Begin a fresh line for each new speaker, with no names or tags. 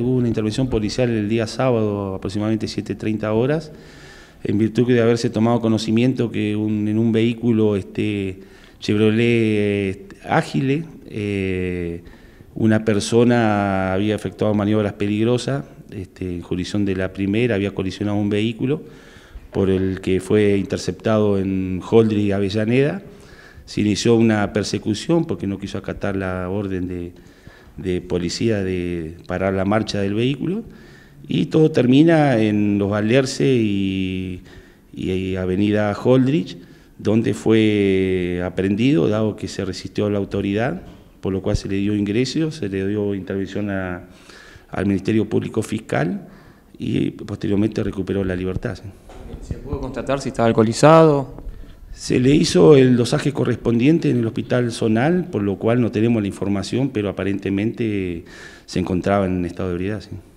Hubo una intervención policial el día sábado, aproximadamente 7.30 horas, en virtud de haberse tomado conocimiento que en un vehículo este, Chevrolet este, Ágile, eh, una persona había efectuado maniobras peligrosas este, en jurisdicción de la primera, había colisionado un vehículo por el que fue interceptado en Holdry, Avellaneda. Se inició una persecución porque no quiso acatar la orden de, de policía de parar la marcha del vehículo y todo termina en los Valerce y, eh, Avenida Holdrich, donde fue aprendido, dado que se resistió a la autoridad, por lo cual se le dio ingreso, se le dio intervención al Ministerio Público Fiscal y posteriormente recuperó la libertad. ¿Se pudo constatar si estaba alcoholizado? Se le hizo el dosaje correspondiente en el hospital zonal, por lo cual no tenemos la información, pero aparentemente se encontraba en estado de ebriedad. ¿sí?